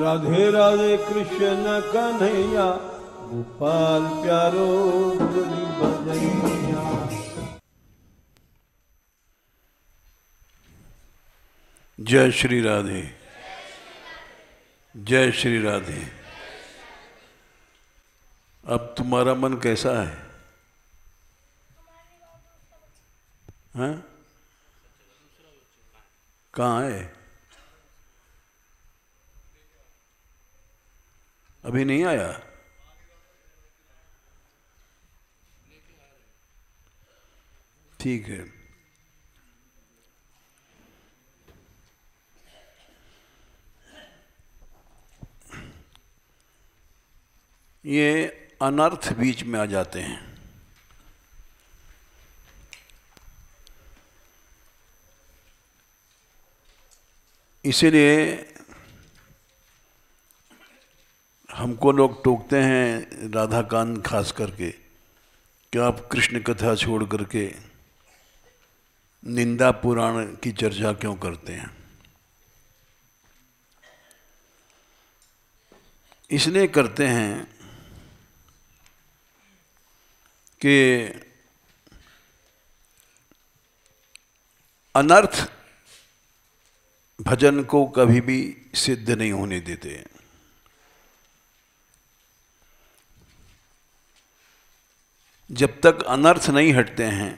राधे राधे कृष्ण कन्हैया गोपाल प्यारो जय श्री राधे जय श्री राधे अब तुम्हारा मन कैसा है हाँ? कहाँ है अभी नहीं आया ठीक है ये अनर्थ बीच में आ जाते हैं इसीलिए हमको लोग टोकते हैं राधा कांत खास करके क्या आप कृष्ण कथा छोड़ करके निंदा पुराण की चर्चा क्यों करते हैं इसलिए करते हैं कि अनर्थ भजन को कभी भी सिद्ध नहीं होने देते हैं जब तक अनर्थ नहीं हटते हैं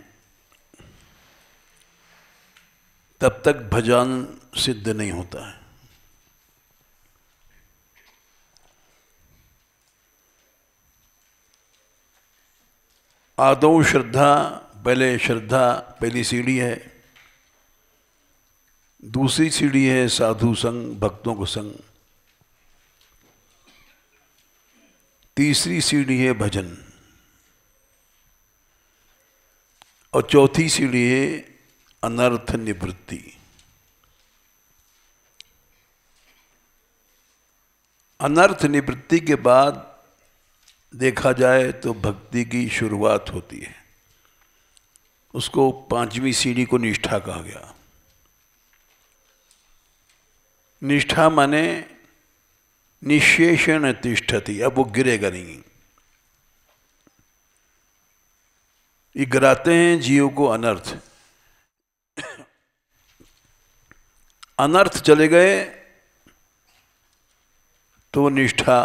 तब तक भजन सिद्ध नहीं होता है आदौ श्रद्धा पहले श्रद्धा पहली सीढ़ी है दूसरी सीढ़ी है साधु संग भक्तों को संग तीसरी सीढ़ी है भजन और चौथी सीढ़ी है अनर्थ निवृत्ति अनर्थ निवृत्ति के बाद देखा जाए तो भक्ति की शुरुआत होती है उसको पांचवी सीढ़ी को निष्ठा कहा गया निष्ठा माने निशेषण तिष्ठती अब वो गिरेगा नहीं ये गिराते हैं जीव को अनर्थ अनर्थ चले गए तो निष्ठा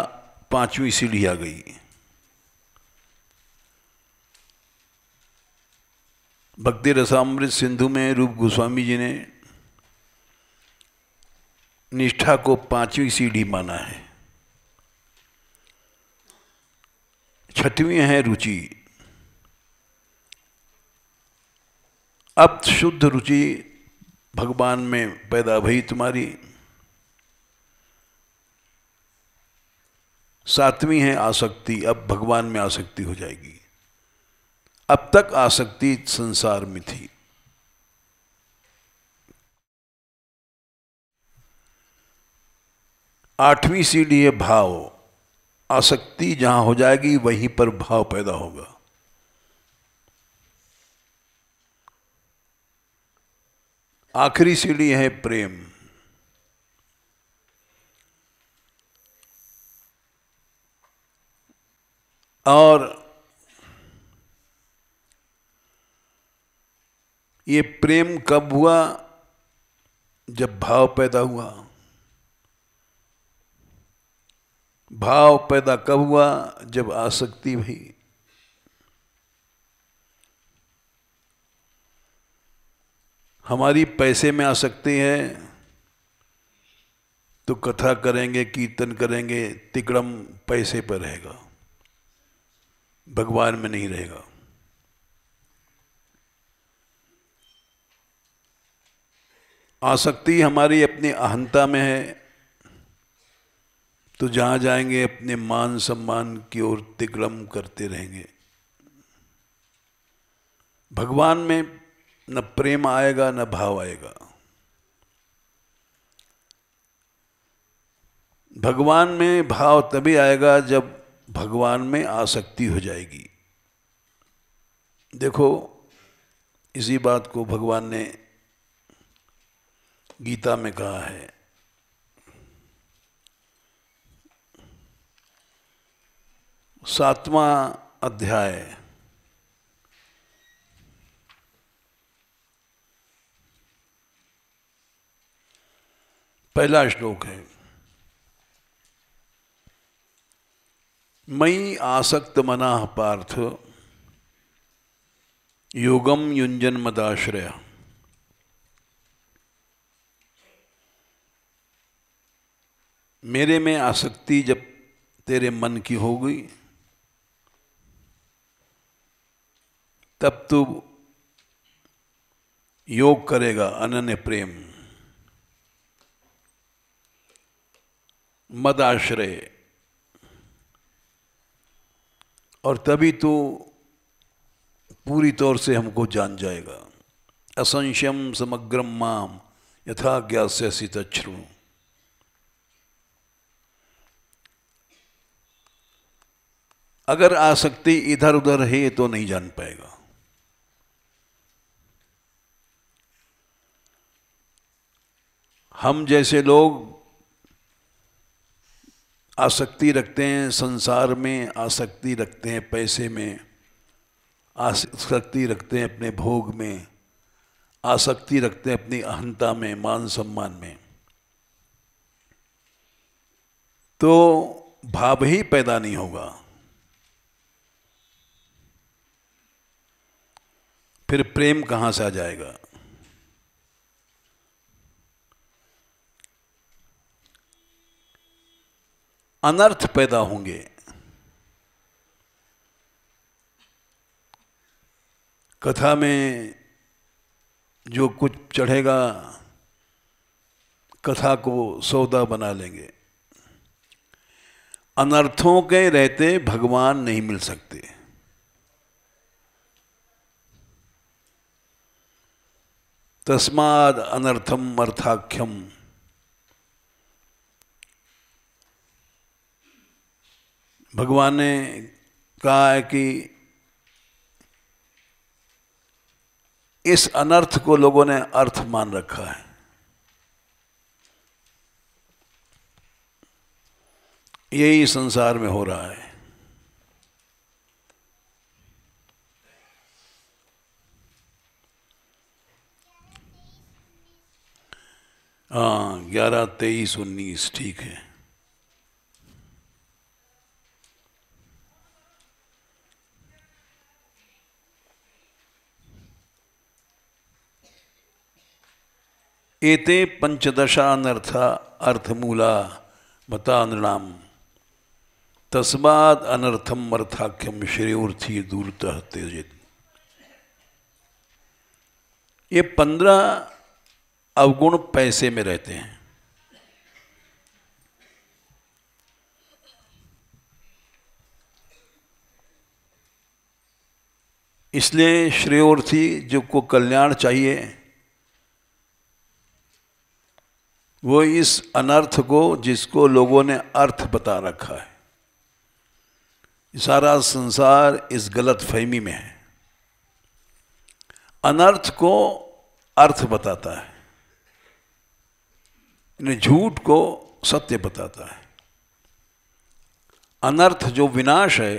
पांचवी सीढ़ी आ गई भक्ति रसामृत सिंधु में रूप गोस्वामी जी ने निष्ठा को पांचवी सीढ़ी माना है छठवीं है रुचि अब शुद्ध रुचि भगवान में पैदा भई तुम्हारी सातवीं है आसक्ति अब भगवान में आसक्ति हो जाएगी अब तक आसक्ति संसार में थी आठवीं सीढ़ी है भाव आसक्ति जहां हो जाएगी वहीं पर भाव पैदा होगा आखिरी सीढ़ी है प्रेम और ये प्रेम कब हुआ जब भाव पैदा हुआ भाव पैदा कब हुआ जब आसक्ति भी हमारी पैसे में आ सकती हैं तो कथा करेंगे कीर्तन करेंगे तिकड़म पैसे पर रहेगा भगवान में नहीं रहेगा आसक्ति हमारी अपनी अहंता में है तो जहाँ जाएंगे अपने मान सम्मान की ओर तिकड़म करते रहेंगे भगवान में न प्रेम आएगा न भाव आएगा भगवान में भाव तभी आएगा जब भगवान में आसक्ति हो जाएगी देखो इसी बात को भगवान ने गीता में कहा है सातवां अध्याय पहला श्लोक है मई आसक्त मना पार्थ योगम युंजन मदाश्रय मेरे में आसक्ति जब तेरे मन की हो गई तब तू योग करेगा अनन्य प्रेम मदाश्रय और तभी तो पूरी तौर से हमको जान जाएगा असंशयम समग्रम माम यथा ज्ञास्यसी तच्छ्रुणु अगर आसक्ति इधर उधर है तो नहीं जान पाएगा हम जैसे लोग आसक्ति रखते हैं संसार में आसक्ति रखते हैं पैसे में आसक्ति रखते हैं अपने भोग में आसक्ति रखते हैं अपनी अहंता में मान सम्मान में तो भाव ही पैदा नहीं होगा फिर प्रेम कहाँ से आ जाएगा अनर्थ पैदा होंगे कथा में जो कुछ चढ़ेगा कथा को सौदा बना लेंगे अनर्थों के रहते भगवान नहीं मिल सकते तस्माद अनर्थम अर्थाख्यम भगवान ने कहा है कि इस अनर्थ को लोगों ने अर्थ मान रखा है यही संसार में हो रहा है हाँ ग्यारह तेईस उन्नीस ठीक है एते पंचदशानर्थ अर्थमूला मता नृणाम तस्माद अनर्थम अर्थाख्यम श्रेयोर्थी दूरतः त्यजित ये पंद्रह अवगुण पैसे में रहते हैं इसलिए श्रेयोर्थी जो को कल्याण चाहिए वो इस अनर्थ को जिसको लोगों ने अर्थ बता रखा है सारा संसार इस गलत फहमी में है अनर्थ को अर्थ बताता है झूठ को सत्य बताता है अनर्थ जो विनाश है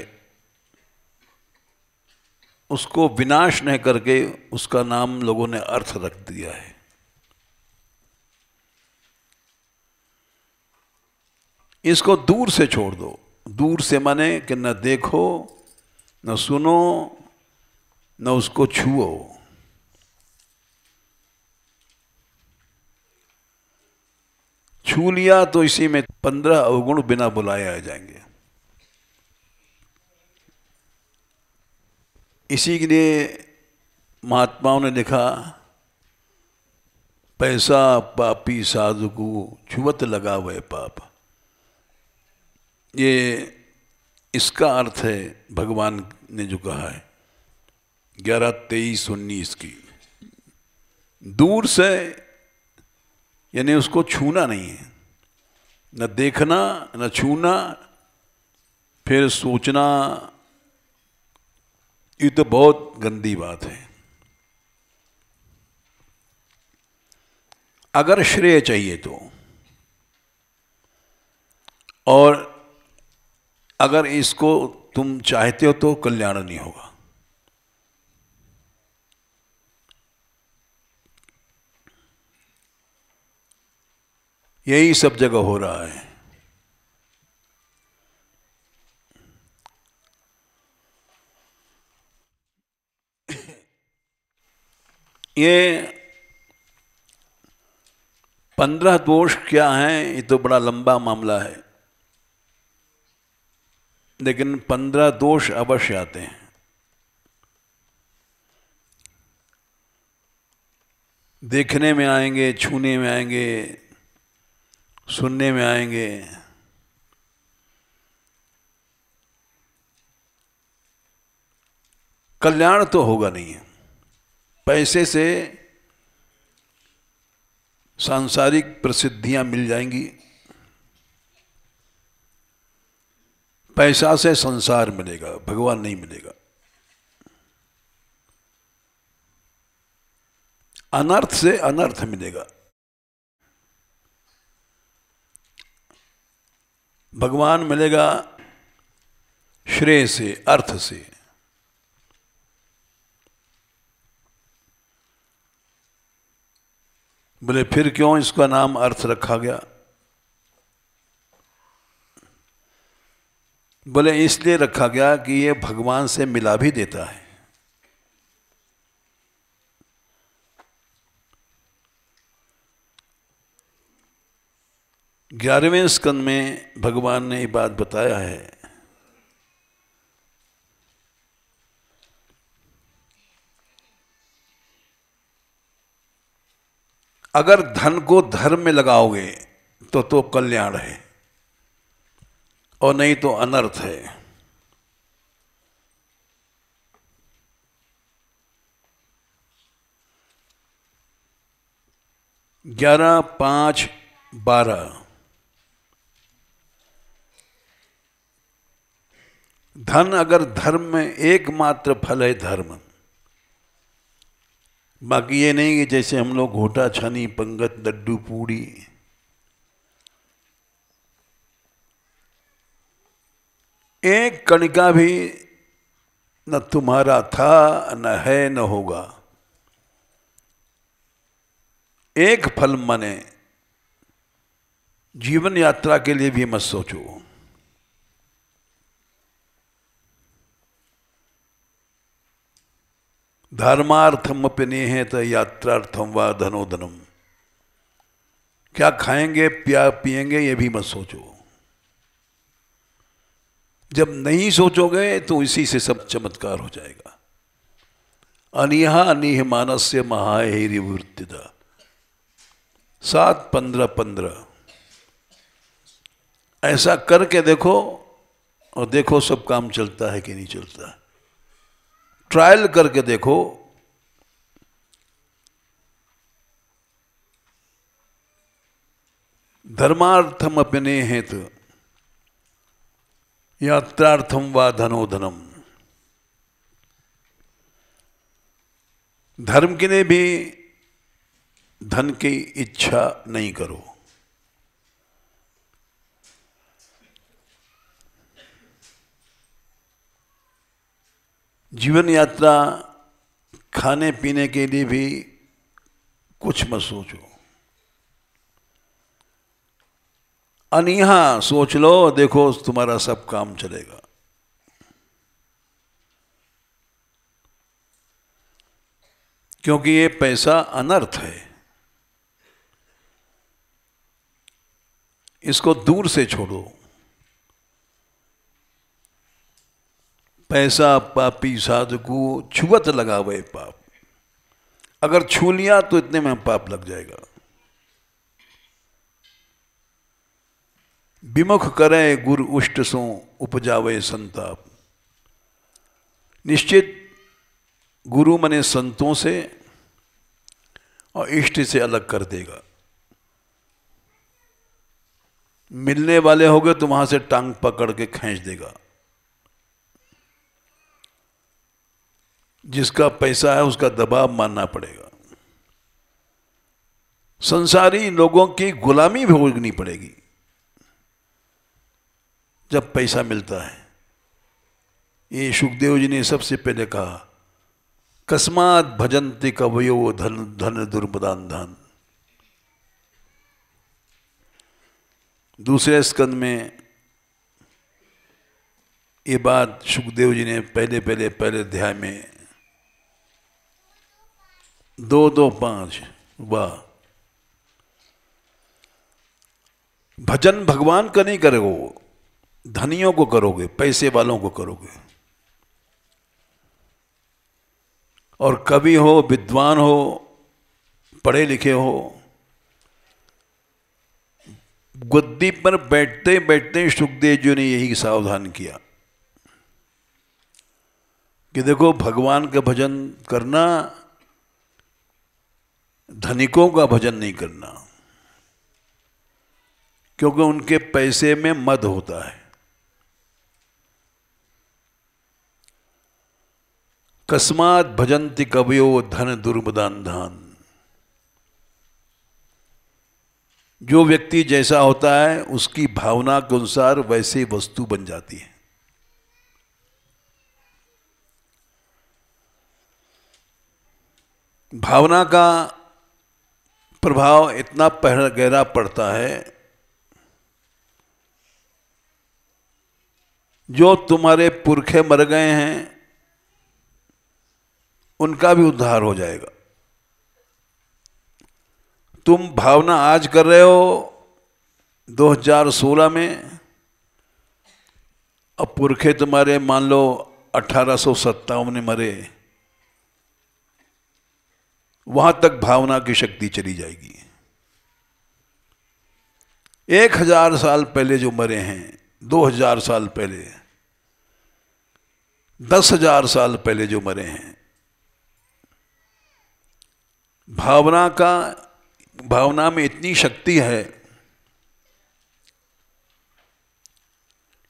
उसको विनाश न करके उसका नाम लोगों ने अर्थ रख दिया है इसको दूर से छोड़ दो दूर से माने कि न देखो न सुनो न उसको छुओ छू लिया तो इसी में पंद्रह अवगुण बिना बुलाए आ जाएंगे इसी के लिए महात्माओं ने लिखा पैसा पापी साधु को छुवत लगा हुए पाप ये इसका अर्थ है भगवान ने जो कहा है ग्यारह तेईस उन्नीस की दूर से यानी उसको छूना नहीं है न देखना न छूना फिर सोचना ये तो बहुत गंदी बात है अगर श्रेय चाहिए तो और अगर इसको तुम चाहते हो तो कल्याण नहीं होगा यही सब जगह हो रहा है ये पंद्रह दोष क्या हैं ये तो बड़ा लंबा मामला है लेकिन पंद्रह दोष अवश्य आते हैं देखने में आएंगे छूने में आएंगे सुनने में आएंगे कल्याण तो होगा नहीं पैसे से सांसारिक प्रसिद्धियां मिल जाएंगी पैसा से संसार मिलेगा भगवान नहीं मिलेगा अनर्थ से अनर्थ मिलेगा भगवान मिलेगा श्रेय से अर्थ से बोले फिर क्यों इसका नाम अर्थ रखा गया बोले इसलिए रखा गया कि ये भगवान से मिला भी देता है ग्यारहवें स्कंद में भगवान ने ये बात बताया है अगर धन को धर्म में लगाओगे तो तो कल्याण है और नहीं तो अनर्थ है ग्यारह पांच बारह धन अगर धर्म में एकमात्र फल है धर्म बाकी ये नहीं कि जैसे हम लोग घोटा छानी पंगत लड्डू पूड़ी एक कणिका भी न तुम्हारा था न है न होगा एक फल मने जीवन यात्रा के लिए भी मत सोचो धर्मार्थम तो यात्रार्थम व धनोधनम क्या खाएंगे प्या पिएंगे ये भी मत सोचो जब नहीं सोचोगे तो इसी से सब चमत्कार हो जाएगा अनिहा अनिह मानस्य वृत्ति सात पंद्रह पंद्रह ऐसा करके देखो और देखो सब काम चलता है कि नहीं चलता ट्रायल करके देखो धर्मार्थम अपने हैं तो यात्रार्थम व धनोधनम धर्म के लिए भी धन की इच्छा नहीं करो जीवन यात्रा खाने पीने के लिए भी कुछ मत सोचो अनिहा सोच लो देखो तुम्हारा सब काम चलेगा क्योंकि ये पैसा अनर्थ है इसको दूर से छोड़ो पैसा पापी साधु छुवत लगावे पाप अगर छू लिया तो इतने में पाप लग जाएगा विमुख करें गुरु उष्ट सो उपजावे संताप निश्चित गुरु मने संतों से और इष्ट से अलग कर देगा मिलने वाले हो गए तो वहां से टांग पकड़ के खींच देगा जिसका पैसा है उसका दबाव मानना पड़ेगा संसारी लोगों की गुलामी भोगनी पड़ेगी जब पैसा मिलता है ये सुखदेव जी ने सबसे पहले कहा कस्मात भजंती कवयो धन धन दुर्मदान धन दूसरे स्कंद में ये बात सुखदेव जी ने पहले पहले पहले अध्याय में दो दो पांच वाह भजन भगवान का नहीं करेगा वो धनियों को करोगे पैसे वालों को करोगे और कवि हो विद्वान हो पढ़े लिखे हो गद्दी पर बैठते बैठते सुखदेव जी ने यही सावधान किया कि देखो भगवान का भजन करना धनिकों का भजन नहीं करना क्योंकि उनके पैसे में मद होता है कस्मात भजन्ति कवयो धन दुर्बदान धान जो व्यक्ति जैसा होता है उसकी भावना के अनुसार वैसे वस्तु बन जाती है भावना का प्रभाव इतना गहरा पड़ता है जो तुम्हारे पुरखे मर गए हैं उनका भी उद्धार हो जाएगा तुम भावना आज कर रहे हो 2016 में अब पुरखे तुम्हारे मान लो अठारह में मरे वहां तक भावना की शक्ति चली जाएगी एक हजार साल पहले जो मरे हैं दो हजार साल पहले दस हजार साल पहले जो मरे हैं भावना का भावना में इतनी शक्ति है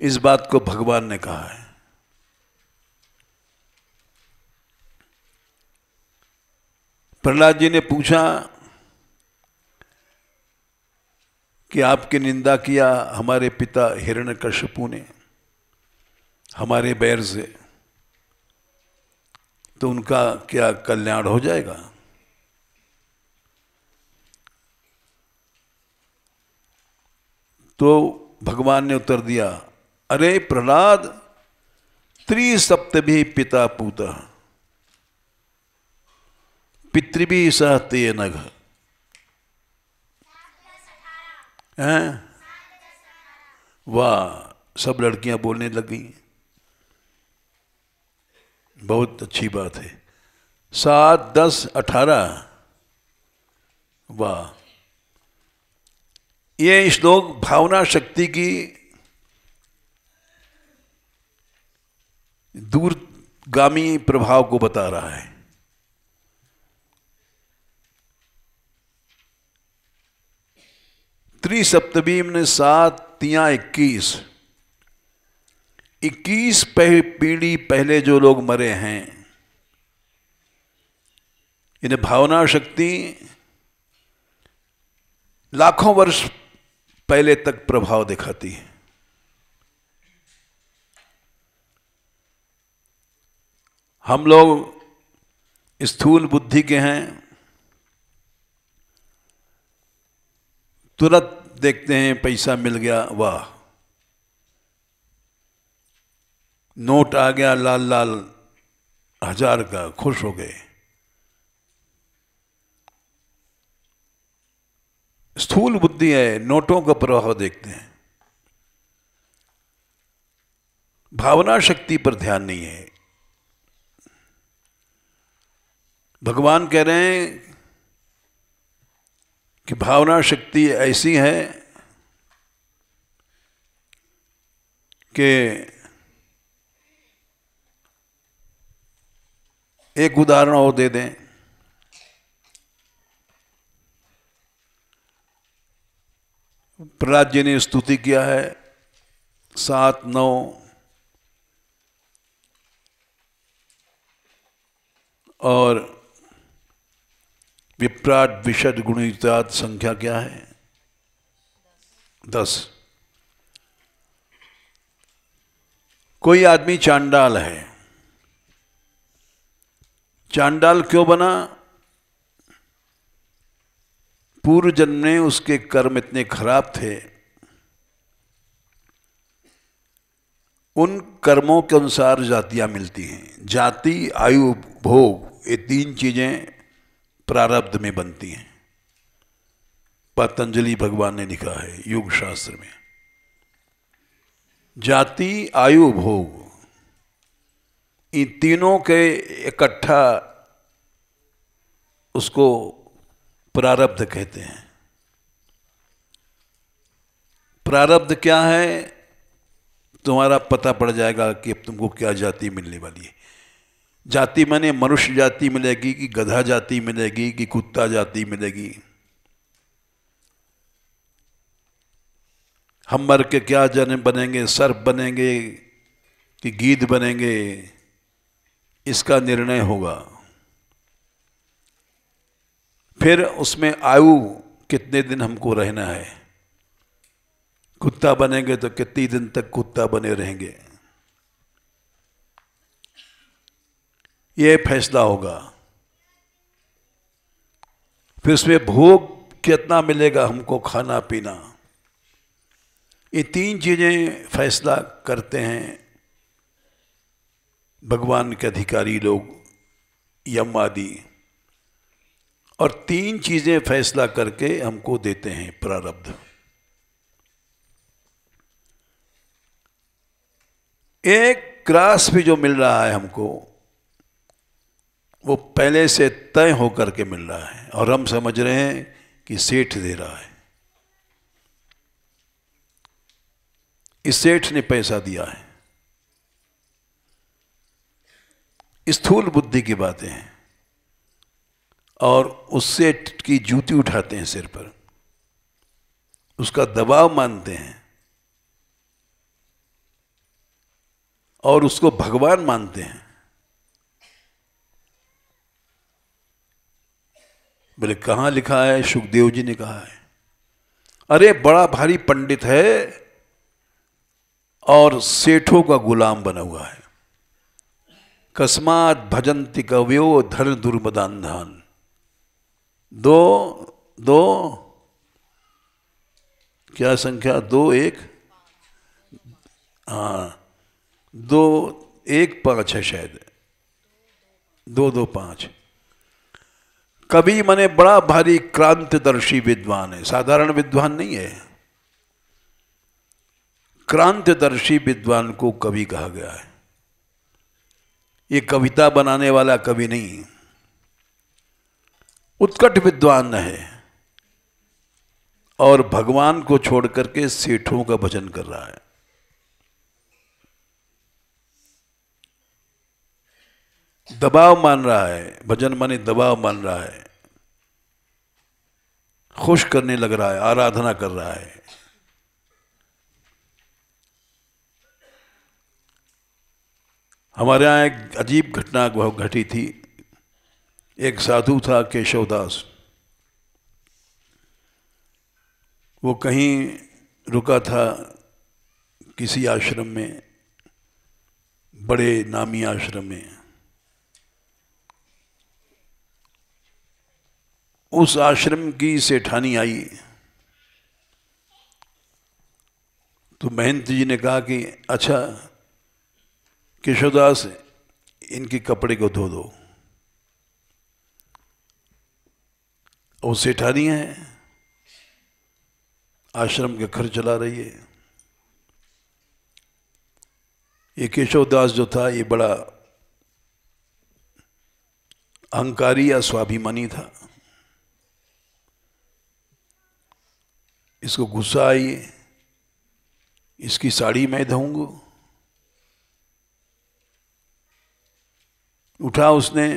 इस बात को भगवान ने कहा है प्रहलाद जी ने पूछा कि आपकी निंदा किया हमारे पिता हिरण कश्यपु ने हमारे बैर से तो उनका क्या कल्याण हो जाएगा तो भगवान ने उत्तर दिया अरे प्रहलाद त्रिसप्त भी पिता पूत पितृ भी सहते नघ हैं वाह सब लड़कियां बोलने लग गई बहुत अच्छी बात है सात दस अठारह वाह ये श्लोक भावना शक्ति की दूरगामी प्रभाव को बता रहा है त्रिसप्तवीम ने सात तिया इक्कीस इक्कीस पह, पीढ़ी पहले जो लोग मरे हैं इन्हें भावना शक्ति लाखों वर्ष पहले तक प्रभाव दिखाती है हम लोग स्थूल बुद्धि के हैं तुरंत देखते हैं पैसा मिल गया वाह नोट आ गया लाल लाल हजार का खुश हो गए स्थूल बुद्धि है नोटों का प्रभाव देखते हैं भावना शक्ति पर ध्यान नहीं है भगवान कह रहे हैं कि भावना शक्ति ऐसी है कि एक उदाहरण और दे दें प्रहलाद जी ने स्तुति किया है सात नौ और विप्राट विशद गुणिताद संख्या क्या है दस कोई आदमी चांडाल है चांडाल क्यों बना पूर्व जन्म में उसके कर्म इतने खराब थे उन कर्मों के अनुसार जातियां मिलती हैं जाति आयु भोग ये तीन चीज़ें प्रारब्ध में बनती हैं पतंजलि भगवान ने लिखा है योग शास्त्र में जाति आयु भोग इन तीनों के इकट्ठा उसको प्रारब्ध कहते हैं प्रारब्ध क्या है तुम्हारा पता पड़ जाएगा कि अब तुमको क्या जाति मिलने वाली है जाति मैंने मनुष्य जाति मिलेगी कि गधा जाति मिलेगी कि कुत्ता जाति मिलेगी हम मर के क्या जन बनेंगे सर्प बनेंगे कि गीत बनेंगे इसका निर्णय होगा फिर उसमें आयु कितने दिन हमको रहना है कुत्ता बनेंगे तो कितने दिन तक कुत्ता बने रहेंगे यह फैसला होगा फिर उसमें भोग कितना मिलेगा हमको खाना पीना ये तीन चीज़ें फैसला करते हैं भगवान के अधिकारी लोग यम आदि और तीन चीजें फैसला करके हमको देते हैं प्रारब्ध एक क्रास भी जो मिल रहा है हमको वो पहले से तय होकर के मिल रहा है और हम समझ रहे हैं कि सेठ दे रहा है इस सेठ ने पैसा दिया है स्थूल बुद्धि की बातें हैं और उससे की जूती उठाते हैं सिर पर उसका दबाव मानते हैं और उसको भगवान मानते हैं बोले कहां लिखा है सुखदेव जी ने कहा है अरे बड़ा भारी पंडित है और सेठों का गुलाम बना हुआ है कस्मात भजंती कव्यो धन दुर्मदान धान दो दो क्या संख्या दो एक हाँ दो एक पाँच है शायद दो दो पाँच कवि मने बड़ा भारी क्रांतिदर्शी विद्वान है साधारण विद्वान नहीं है क्रांतिदर्शी विद्वान को कवि कहा गया है ये कविता बनाने वाला कवि नहीं है उत्कट विद्वान है और भगवान को छोड़ करके सेठों का भजन कर रहा है दबाव मान रहा है भजन माने दबाव मान रहा है खुश करने लग रहा है आराधना कर रहा है हमारे यहां एक अजीब घटना घटी थी एक साधु था केशवदास वो कहीं रुका था किसी आश्रम में बड़े नामी आश्रम में उस आश्रम की सेठानी आई तो महंत जी ने कहा कि अच्छा किशोदास इनके कपड़े को धो दो वो सेठानी है आश्रम के घर चला रही है ये केशवदास जो था ये बड़ा अहंकारी या स्वाभिमानी था इसको गुस्सा आई इसकी साड़ी मैं धोंग उठा उसने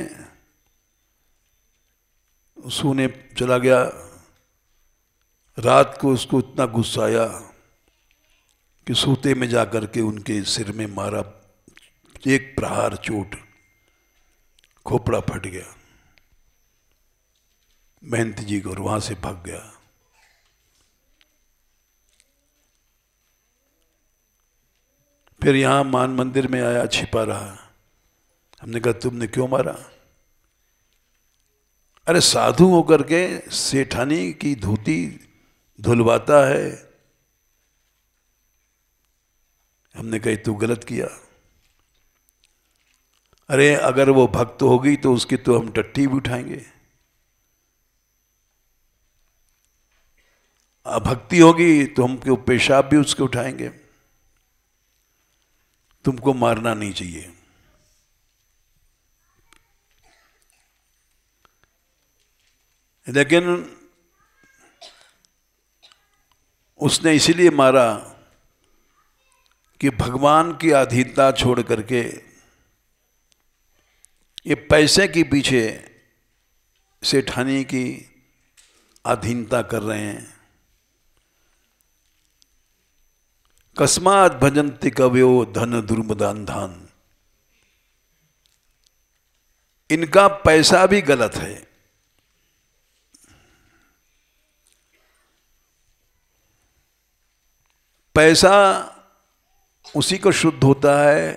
सोने चला गया रात को उसको इतना गुस्सा आया कि सोते में जा कर के उनके सिर में मारा एक प्रहार चोट खोपड़ा फट गया महंत जी को वहां से भाग गया फिर यहाँ मान मंदिर में आया छिपा रहा हमने कहा तुमने क्यों मारा अरे साधु होकर के सेठानी की धोती धुलवाता है हमने कही तू गलत किया अरे अगर वो भक्त होगी तो उसकी तो हम टट्टी भी उठाएंगे भक्ति होगी तो हम पेशाब भी उसके उठाएंगे तुमको मारना नहीं चाहिए लेकिन उसने इसलिए मारा कि भगवान की अधीनता छोड़ करके ये पैसे के पीछे सेठानी की अधीनता कर रहे हैं कस्मात भजंती कव्यो धन दुर्मदान धान इनका पैसा भी गलत है पैसा उसी को शुद्ध होता है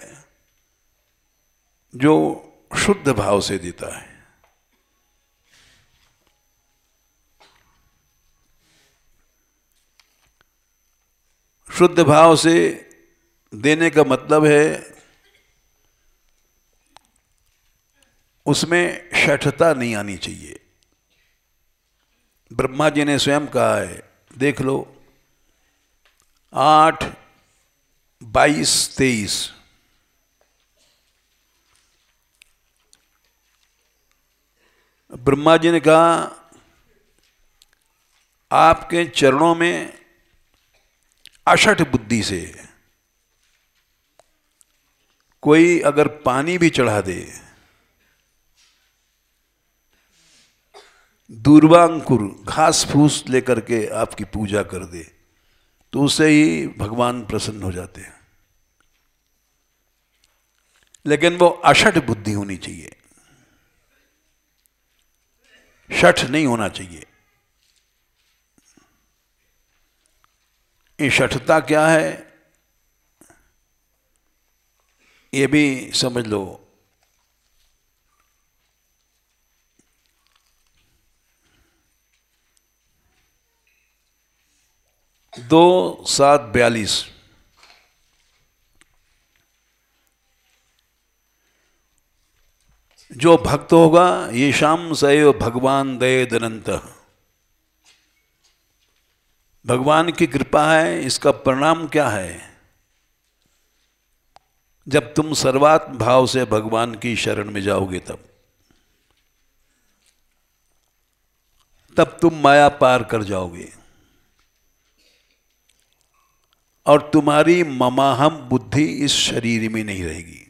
जो शुद्ध भाव से देता है शुद्ध भाव से देने का मतलब है उसमें शठता नहीं आनी चाहिए ब्रह्मा जी ने स्वयं कहा है देख लो आठ बाईस तेईस ब्रह्मा जी ने कहा आपके चरणों में अषठ बुद्धि से कोई अगर पानी भी चढ़ा दे दूर्वांकुर घास फूस लेकर के आपकी पूजा कर दे तो उससे ही भगवान प्रसन्न हो जाते हैं लेकिन वो अषठ बुद्धि होनी चाहिए षठ नहीं होना चाहिए ये षठता क्या है ये भी समझ लो दो सात बयालीस जो भक्त होगा ये शाम सैव भगवान दय दनंत भगवान की कृपा है इसका परिणाम क्या है जब तुम सर्वात्म भाव से भगवान की शरण में जाओगे तब तब तुम माया पार कर जाओगे और तुम्हारी ममाहम बुद्धि इस शरीर में नहीं रहेगी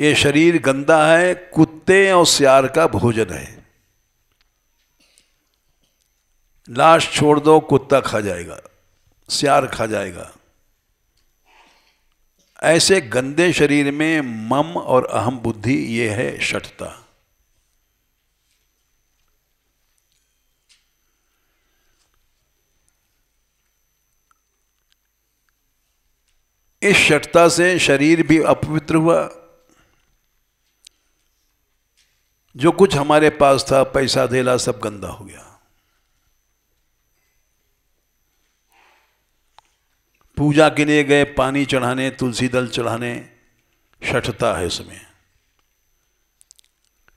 ये शरीर गंदा है कुत्ते और सियार का भोजन है लाश छोड़ दो कुत्ता खा जाएगा सियार खा जाएगा ऐसे गंदे शरीर में मम और अहम बुद्धि ये है शठता इस शटता से शरीर भी अपवित्र हुआ जो कुछ हमारे पास था पैसा धेला सब गंदा हो गया पूजा के लिए गए पानी चढ़ाने तुलसी दल चढ़ाने शठता है उसमें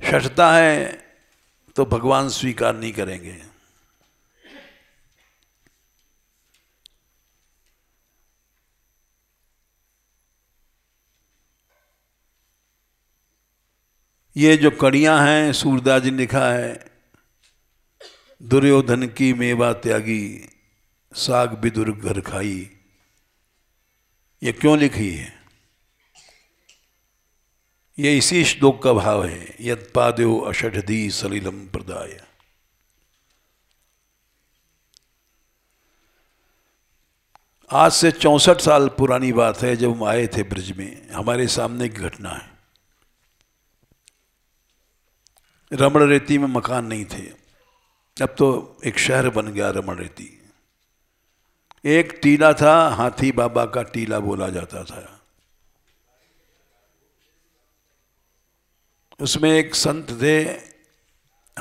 शठता है तो भगवान स्वीकार नहीं करेंगे ये जो कड़ियां हैं सूरदास जी ने लिखा है दुर्योधन की मेवा त्यागी साग बिदुर घर खाई ये क्यों लिखी है ये इसी श्लोक का भाव है यद अषठ दी सलिलम प्रदाय आज से चौंसठ साल पुरानी बात है जब हम आए थे ब्रिज में हमारे सामने एक घटना है रमण रेती में मकान नहीं थे अब तो एक शहर बन गया रमण रेती एक टीला था हाथी बाबा का टीला बोला जाता था उसमें एक संत थे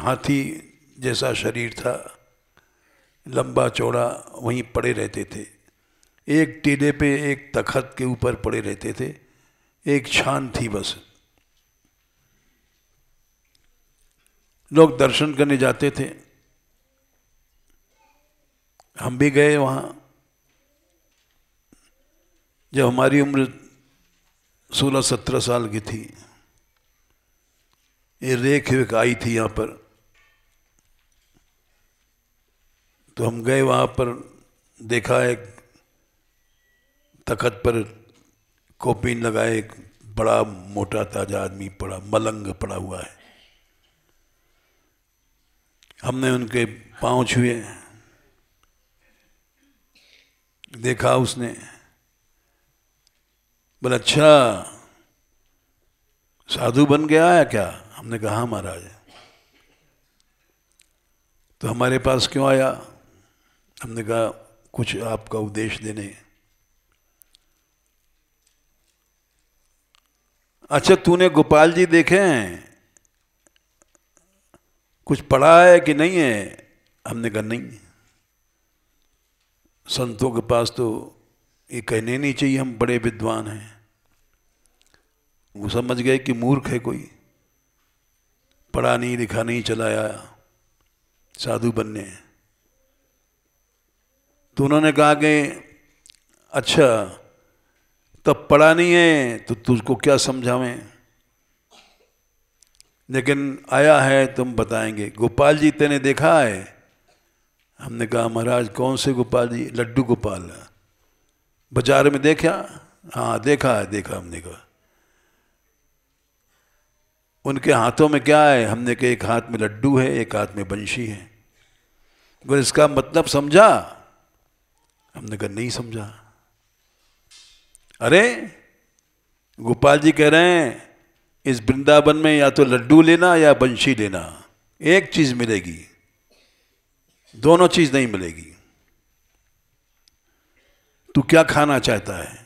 हाथी जैसा शरीर था लंबा चौड़ा वहीं पड़े रहते थे एक टीले पे एक तखत के ऊपर पड़े रहते थे एक छान थी बस लोग दर्शन करने जाते थे हम भी गए वहाँ जब हमारी उम्र 16-17 साल की थी ये रेख वेख आई थी यहाँ पर तो हम गए वहाँ पर देखा एक तखत पर कॉपीन लगाए एक बड़ा मोटा ताजा आदमी पड़ा मलंग पड़ा हुआ है हमने उनके पांव छुए देखा उसने बोल अच्छा साधु बन गया है क्या हमने कहा हाँ महाराज तो हमारे पास क्यों आया हमने कहा कुछ आपका उपदेश देने अच्छा तूने गोपाल जी देखे हैं कुछ पढ़ा है कि नहीं है हमने कहा नहीं संतों के पास तो ये कहने नहीं चाहिए हम बड़े विद्वान हैं वो समझ गए कि मूर्ख है कोई पढ़ा नहीं लिखा नहीं चलाया साधु बनने तो उन्होंने कहा कि अच्छा तब पढ़ा नहीं है तो तुझको क्या समझावें लेकिन आया है तुम बताएंगे गोपाल जी तेने देखा है हमने कहा महाराज कौन से गोपाल जी लड्डू गोपाल बाजार में देखा हाँ देखा है देखा हमने कहा उनके हाथों में क्या है हमने कहा एक हाथ में लड्डू है एक हाथ में बंशी है बोले इसका मतलब समझा हमने कहा नहीं समझा अरे गोपाल जी कह रहे हैं इस वृंदावन में या तो लड्डू लेना या बंशी लेना एक चीज मिलेगी दोनों चीज नहीं मिलेगी तू क्या खाना चाहता है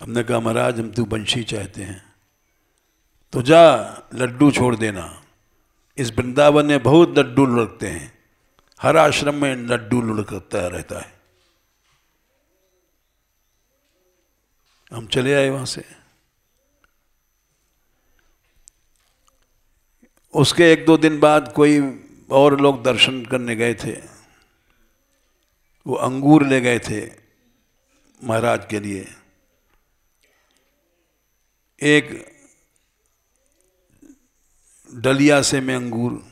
हमने कहा महाराज हम तू तो बंशी चाहते हैं तो जा लड्डू छोड़ देना इस वृंदावन में बहुत लड्डू लुढ़कते हैं हर आश्रम में लड्डू लुढ़कता रहता है हम चले आए वहां से उसके एक दो दिन बाद कोई और लोग दर्शन करने गए थे वो अंगूर ले गए थे महाराज के लिए एक डलिया से में अंगूर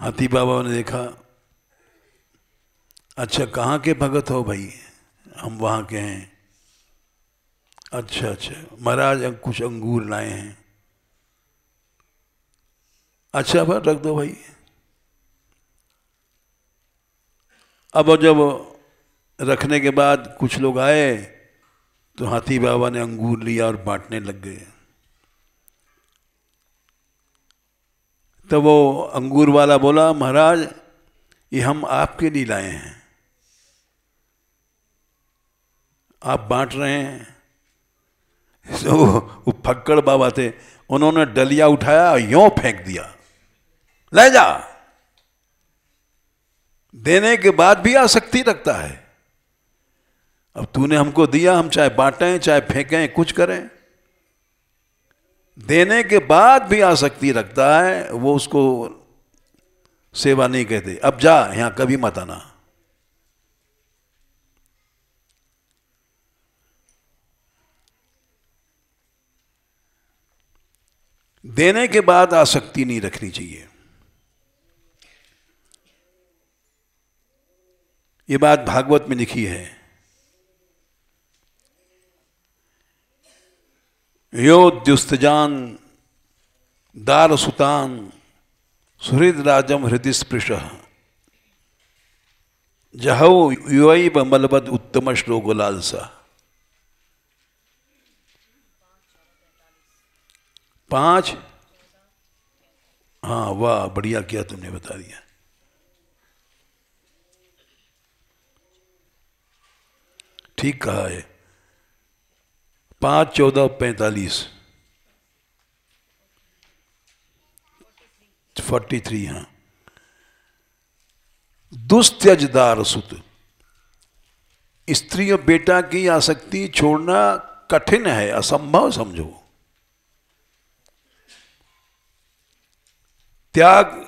हाथी बाबा ने देखा अच्छा कहाँ के भगत हो भाई हम वहाँ के हैं अच्छा अच्छा महाराज कुछ अंगूर लाए हैं अच्छा भाई रख दो भाई अब जब रखने के बाद कुछ लोग आए तो हाथी बाबा ने अंगूर लिया और बांटने लग गए तो वो अंगूर वाला बोला महाराज ये हम आपके लिए लाए हैं आप बांट रहे हैं तो वो फक्कड़ बाबा थे उन्होंने डलिया उठाया यों फेंक दिया ले जा देने के बाद भी आसक्ति रखता है अब तूने हमको दिया हम चाहे बांटें चाहे फेंकें कुछ करें देने के बाद भी आसक्ति रखता है वो उसको सेवा नहीं कहते अब जा यहां कभी मत आना देने के बाद आसक्ति नहीं रखनी चाहिए ये बात भागवत में लिखी है यो दुस्तजान दार सुतान सुहृद राजम हृदय स्पृश जहो युवई बमलबद उत्तम श्लोक लालसा पांच हाँ वाह बढ़िया किया तुमने बता दिया ठीक कहा है पांच चौदह पैंतालीस फोर्टी थ्री हाँ दुस्त्यजदार सुत स्त्री और बेटा की आसक्ति छोड़ना कठिन है असंभव समझो त्याग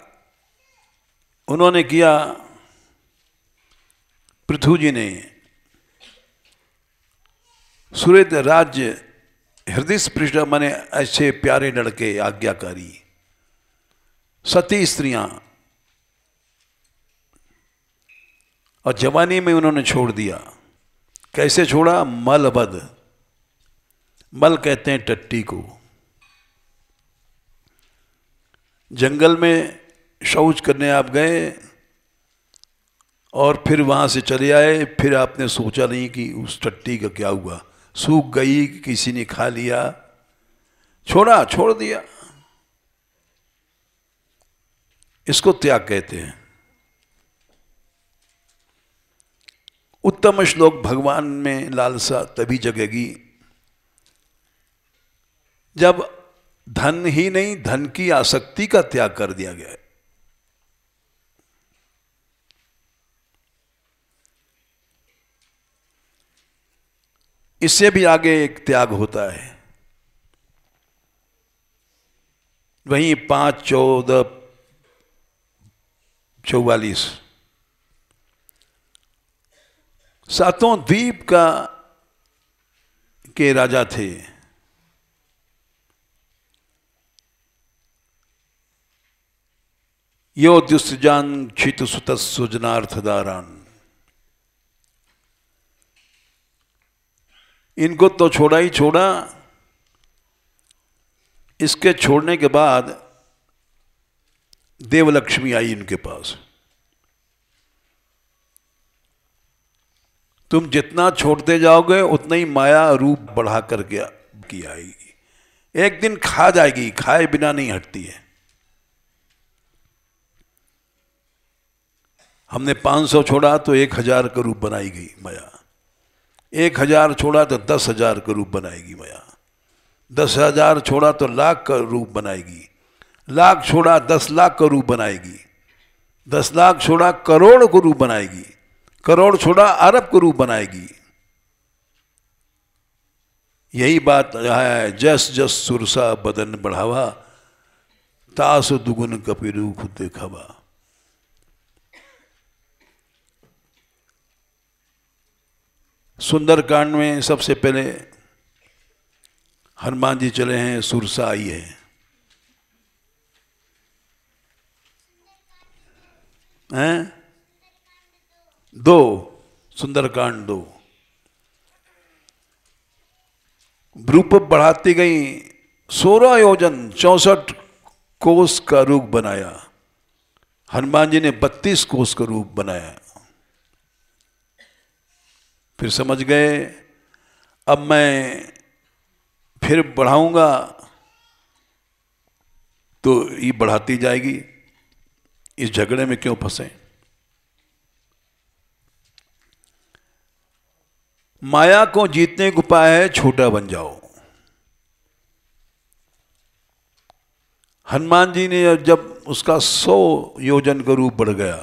उन्होंने किया पृथ्वी जी ने सूर्य राज्य हृदय स्पृष्ट मने ऐसे प्यारे लड़के आज्ञाकारी सती स्त्रियां और जवानी में उन्होंने छोड़ दिया कैसे छोड़ा मलबद मल कहते हैं टट्टी को जंगल में शौच करने आप गए और फिर वहां से चले आए फिर आपने सोचा नहीं कि उस टट्टी का क्या हुआ सूख गई किसी ने खा लिया छोड़ा छोड़ दिया इसको त्याग कहते हैं उत्तम श्लोक भगवान में लालसा तभी जगेगी जब धन ही नहीं धन की आसक्ति का त्याग कर दिया गया है इससे भी आगे एक त्याग होता है वहीं पांच चौदह चौवालीस सातों द्वीप का के राजा थे यो जान क्षित सुत सुजनार्थ दारान इनको तो छोड़ा ही छोड़ा इसके छोड़ने के बाद देवलक्ष्मी आई इनके पास तुम जितना छोड़ते जाओगे उतना ही माया रूप बढ़ा गया की आएगी एक दिन खा जाएगी खाए बिना नहीं हटती है हमने 500 छोड़ा तो एक हजार का रूप बनाई गई माया एक हजार छोड़ा तो दस हजार का रूप बनाएगी माया दस हजार छोड़ा तो लाख का रूप बनाएगी लाख छोड़ा दस लाख का रूप बनाएगी दस लाख छोड़ा करोड़ को रूप बनाएगी करोड़ छोड़ा अरब को रूप बनाएगी यही बात है जस जस सुरसा बदन बढ़ावा तास दुगुन कपिरू खुद खबा सुंदरकांड में सबसे पहले हनुमान जी चले हैं सुरसा आई है हैं? दो सुंदरकांड दो रूप बढ़ाती गई सोलह योजन चौसठ कोस का रूप बनाया हनुमान जी ने बत्तीस कोस का रूप बनाया फिर समझ गए अब मैं फिर बढ़ाऊंगा तो ये बढ़ाती जाएगी इस झगड़े में क्यों फंसे माया को जीतने का उपाय है छोटा बन जाओ हनुमान जी ने जब उसका सौ योजन का रूप बढ़ गया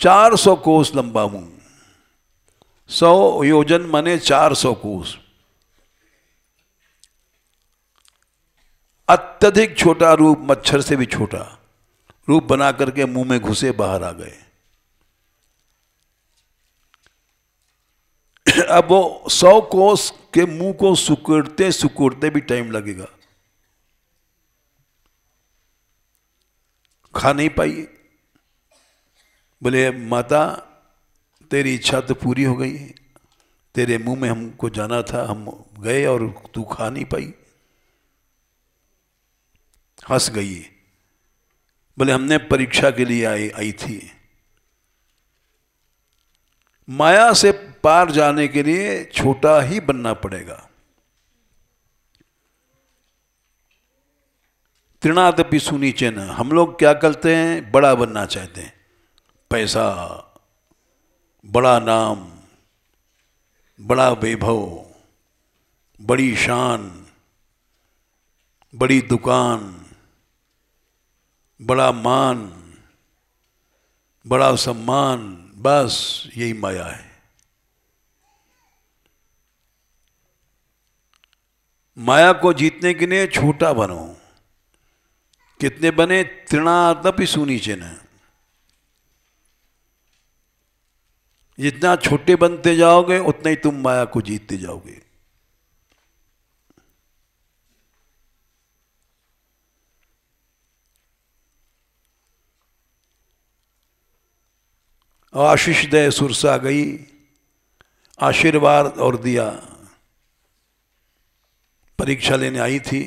चार सौ कोस लंबा हूं सौ योजन मने चार सौ कोस अत्यधिक छोटा रूप मच्छर से भी छोटा रूप बना करके मुंह में घुसे बाहर आ गए अब वो सौ कोस के मुंह को सुकुड़ते सुकुड़ते भी टाइम लगेगा खा नहीं पाइए बोले माता तेरी इच्छा तो पूरी हो गई तेरे मुंह में हमको जाना था हम गए और तू खा नहीं पाई हंस गई बोले हमने परीक्षा के लिए आई आई थी माया से पार जाने के लिए छोटा ही बनना पड़ेगा तृणादपि सुनी न हम लोग क्या करते हैं बड़ा बनना चाहते हैं पैसा बड़ा नाम बड़ा वैभव बड़ी शान बड़ी दुकान बड़ा मान बड़ा सम्मान बस यही माया है माया को जीतने के लिए छोटा बनो कितने बने तृणादपि सुनी चिन्ह जितना छोटे बनते जाओगे उतना ही तुम माया को जीतते जाओगे आशीष दे सुरसा गई आशीर्वाद और दिया परीक्षा लेने आई थी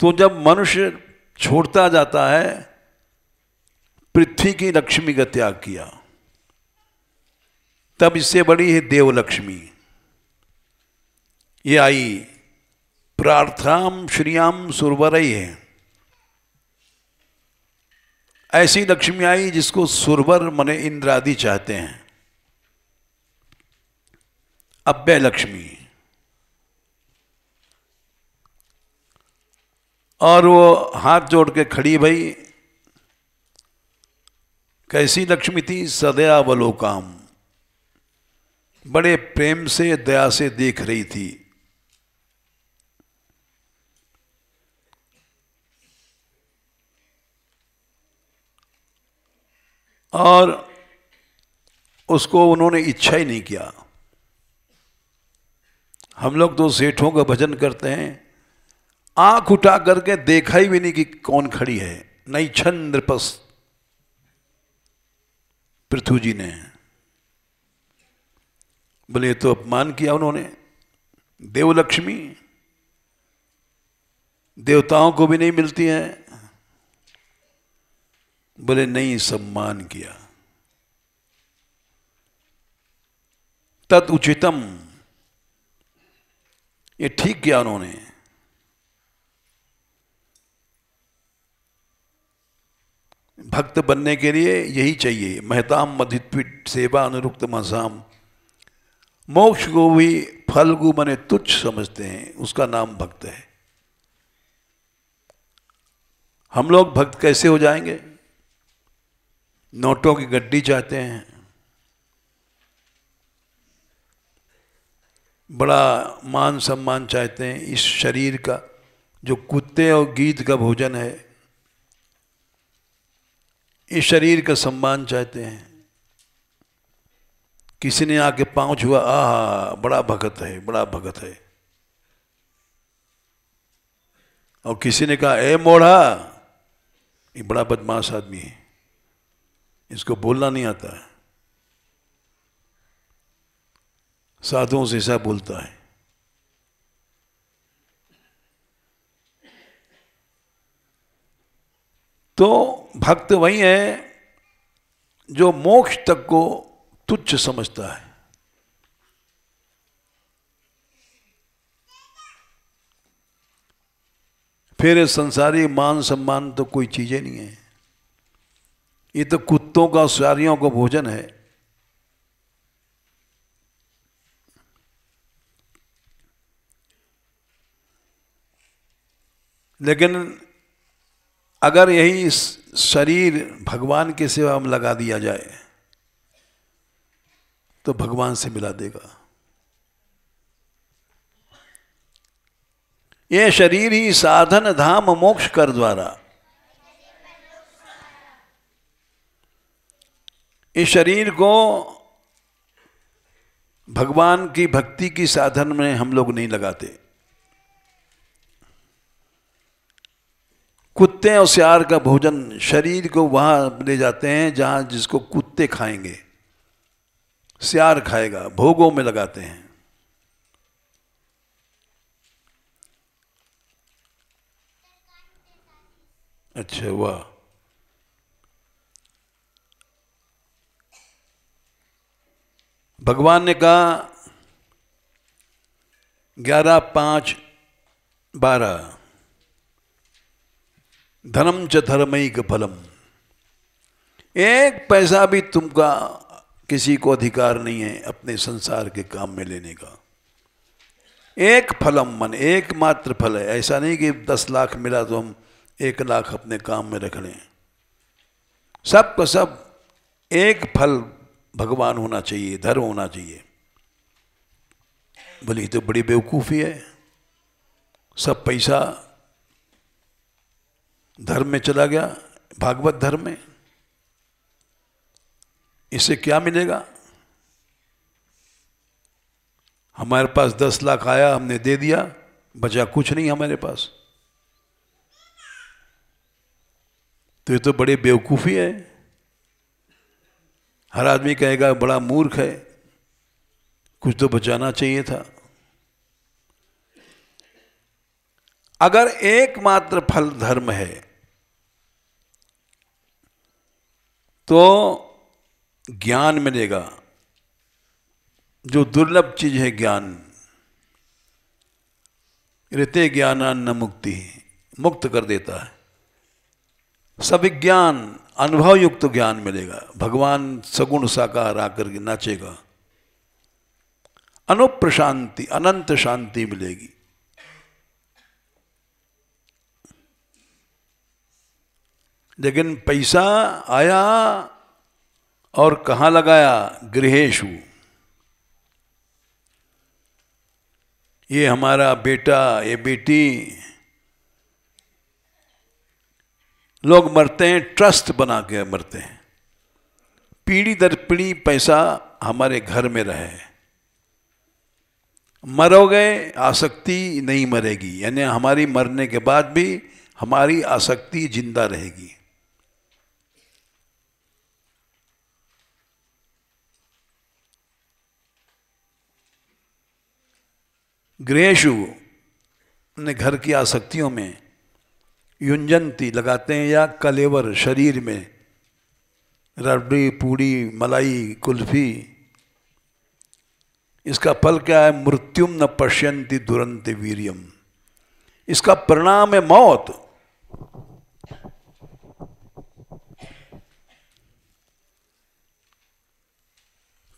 तो जब मनुष्य छोड़ता जाता है पृथ्वी की लक्ष्मी का त्याग किया तब इससे बड़ी है देवलक्ष्मी ये आई प्रार्थाम सुरवर ही है ऐसी लक्ष्मी आई जिसको सुरवर मने इंद्रादि चाहते हैं अभ्य लक्ष्मी और वो हाथ जोड़ के खड़ी भाई कैसी लक्ष्मी थी सदया वलोकाम बड़े प्रेम से दया से देख रही थी और उसको उन्होंने इच्छा ही नहीं किया हम लोग तो सेठों का भजन करते हैं आंख उठा करके देखा ही भी नहीं कि कौन खड़ी है नहीं छंद्रपस्त पृथ्वी जी ने बोले ये तो अपमान किया उन्होंने देवलक्ष्मी देवताओं को भी नहीं मिलती है बोले नहीं सम्मान किया तद उचितम ये ठीक किया उन्होंने भक्त बनने के लिए यही चाहिए महताम मधित्विट सेवा अनुरुक्त मसाम मोक्ष को भी फल को मने तुच्छ समझते हैं उसका नाम भक्त है हम लोग भक्त कैसे हो जाएंगे नोटों की गड्डी चाहते हैं बड़ा मान सम्मान चाहते हैं इस शरीर का जो कुत्ते और गीत का भोजन है ये शरीर का सम्मान चाहते हैं किसी ने आके पांव छुआ आह बड़ा भगत है बड़ा भगत है और किसी ने कहा ए मोड़ा ये बड़ा बदमाश आदमी है इसको बोलना नहीं आता है साधुओं से ऐसा बोलता है तो भक्त वही है जो मोक्ष तक को तुच्छ समझता है फिर संसारी मान सम्मान तो कोई चीजें नहीं है ये तो कुत्तों का सारियों का भोजन है लेकिन अगर यही शरीर भगवान के सेवा में लगा दिया जाए तो भगवान से मिला देगा यह शरीर ही साधन धाम मोक्ष कर द्वारा इस शरीर को भगवान की भक्ति की साधन में हम लोग नहीं लगाते कुत्ते और सियार का भोजन शरीर को वहाँ ले जाते हैं जहाँ जिसको कुत्ते खाएंगे सियार खाएगा भोगों में लगाते हैं अच्छा वाह भगवान ने कहा ग्यारह पाँच बारह धनम च धर्मयिक फलम एक पैसा भी तुमका किसी को अधिकार नहीं है अपने संसार के काम में लेने का एक फलम मन एकमात्र फल है ऐसा नहीं कि दस लाख मिला तो हम एक लाख अपने काम में रख लें सब का सब एक फल भगवान होना चाहिए धर्म होना चाहिए बोली तो बड़ी बेवकूफ़ी है सब पैसा धर्म में चला गया भागवत धर्म में इससे क्या मिलेगा हमारे पास दस लाख आया हमने दे दिया बचा कुछ नहीं हमारे पास तो ये तो बड़ी बेवकूफ़ी है हर आदमी कहेगा बड़ा मूर्ख है कुछ तो बचाना चाहिए था अगर एकमात्र फल धर्म है तो ज्ञान मिलेगा जो दुर्लभ चीज है ज्ञान ऋते ज्ञानान्न मुक्ति मुक्त कर देता है सब ज्ञान अनुभव युक्त ज्ञान मिलेगा भगवान सगुण साकार आकर के नाचेगा अनुप्रशांति अनंत शांति मिलेगी लेकिन पैसा आया और कहाँ लगाया गृहेशु ये हमारा बेटा ये बेटी लोग मरते हैं ट्रस्ट बना के मरते हैं पीढ़ी दर पीढ़ी पैसा हमारे घर में रहे मरोगे आसक्ति नहीं मरेगी यानी हमारी मरने के बाद भी हमारी आसक्ति जिंदा रहेगी गृहेशु ने घर की आसक्तियों में युंजंती लगाते हैं या कलेवर शरीर में रबड़ी पूड़ी मलाई कुल्फी इसका फल क्या है मृत्युम न पश्यंती दुरंत वीरियम इसका परिणाम है मौत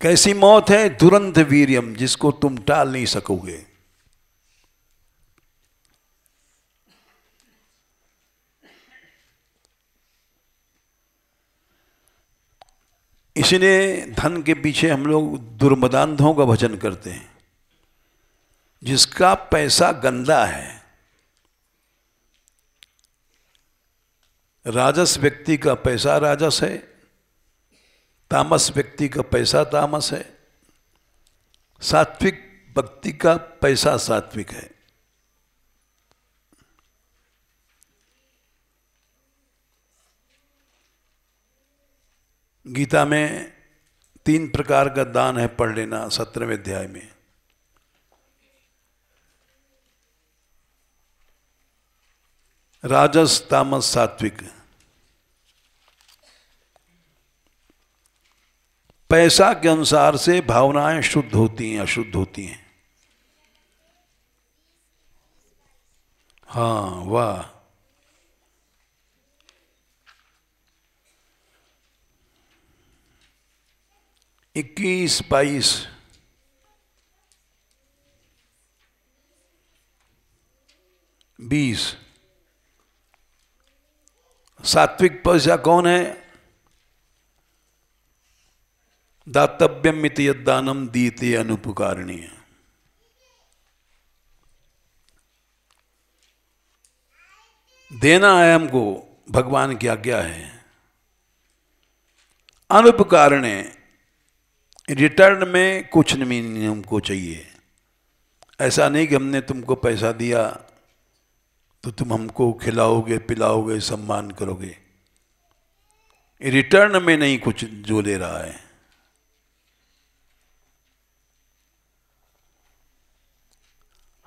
कैसी मौत है दुरंत वीरियम जिसको तुम टाल नहीं सकोगे इसलिए धन के पीछे हम लोग दुर्मदांधों का भजन करते हैं जिसका पैसा गंदा है राजस व्यक्ति का पैसा राजस है तामस व्यक्ति का पैसा तामस है सात्विक व्यक्ति का पैसा सात्विक है गीता में तीन प्रकार का दान है पढ़ लेना सत्रहवें अध्याय में राजस तामस सात्विक पैसा के अनुसार से भावनाएं शुद्ध होती हैं अशुद्ध होती हैं हाँ वाह इक्कीस बाईस बीस सात्विक पैसा कौन है दातव्यमित मित यदानम दीते अनुपकारणीय देना है हमको भगवान की आज्ञा है अनुपकारणे रिटर्न में कुछ नहीं हमको चाहिए ऐसा नहीं कि हमने तुमको पैसा दिया तो तुम हमको खिलाओगे पिलाओगे सम्मान करोगे रिटर्न में नहीं कुछ जो ले रहा है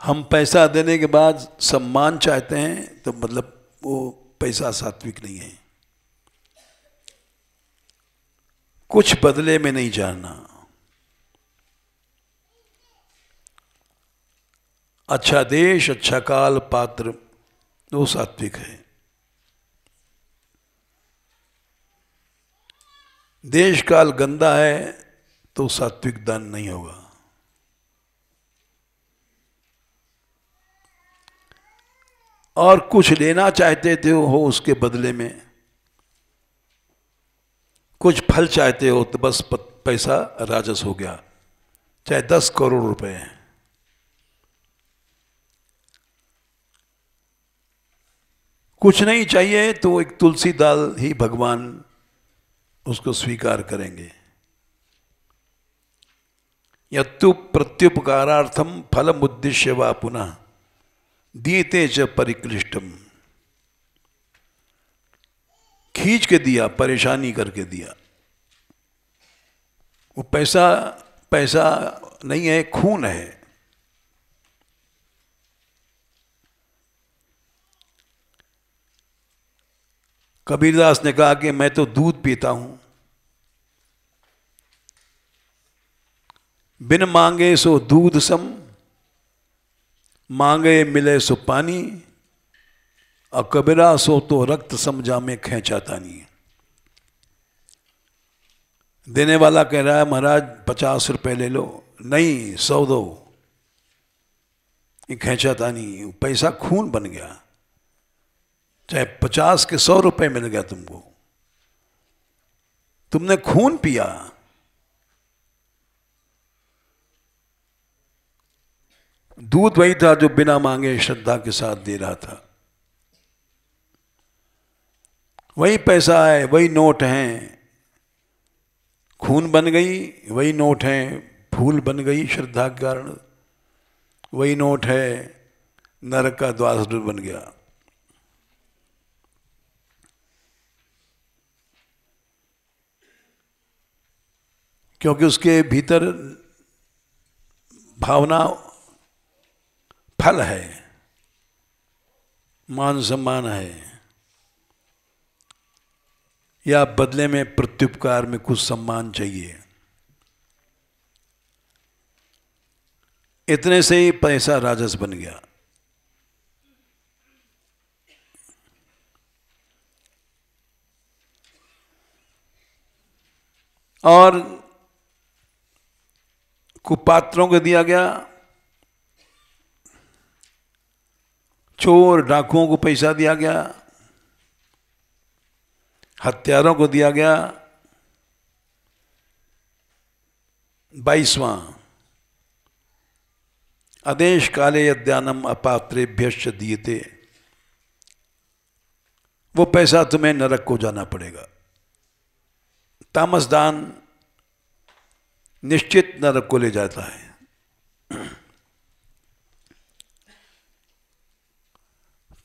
हम पैसा देने के बाद सम्मान चाहते हैं तो मतलब वो पैसा सात्विक नहीं है कुछ बदले में नहीं जाना अच्छा देश अच्छा काल पात्र वो सात्विक है देश काल गंदा है तो सात्विक दान नहीं होगा और कुछ लेना चाहते थे हो उसके बदले में कुछ फल चाहते हो तो बस पैसा राजस हो गया चाहे दस करोड़ रुपए हैं कुछ नहीं चाहिए तो एक तुलसी दाल ही भगवान उसको स्वीकार करेंगे यु फल फलमुद्देश्य व पुनः दीते च परिक्लिष्टम खींच के दिया परेशानी करके दिया वो पैसा पैसा नहीं है खून है कबीरदास ने कहा कि मैं तो दूध पीता हूं बिन मांगे सो दूध सम मांगे मिले सो पानी अकबरा सो तो रक्त समझा में खेचाता नहीं देने वाला कह रहा है महाराज पचास रुपए ले लो नहीं सौ दो ये खेचाता नहीं पैसा खून बन गया चाहे पचास के सौ रुपए मिल गया तुमको तुमने खून पिया दूध वही था जो बिना मांगे श्रद्धा के साथ दे रहा था वही पैसा है वही नोट हैं खून बन गई वही नोट हैं फूल बन गई श्रद्धा के कारण वही नोट है नरक का द्वास बन गया क्योंकि उसके भीतर भावना फल है मान सम्मान है या बदले में प्रत्युपकार में कुछ सम्मान चाहिए इतने से ही पैसा राजस बन गया और कुपात्रों को दिया गया चोर डाकुओं को पैसा दिया गया हत्यारों को दिया गया बाईसवां आदेश काले यद्यानम अपात्रेभ्य दिए वो पैसा तुम्हें नरक को जाना पड़ेगा तामसदान निश्चित नरक को ले जाता है